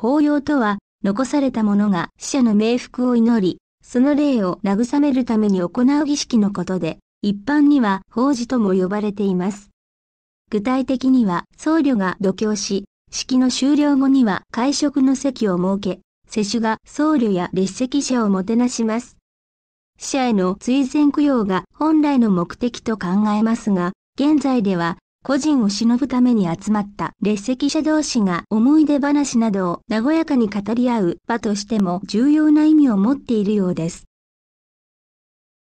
法要とは、残された者が死者の冥福を祈り、その霊を慰めるために行う儀式のことで、一般には法事とも呼ばれています。具体的には僧侶が度胸し、式の終了後には会食の席を設け、世主が僧侶や列席者をもてなします。死者への追善供養が本来の目的と考えますが、現在では個人を忍ぶために集まった列席者同士が思い出話などを和やかに語り合う場としても重要な意味を持っているようです。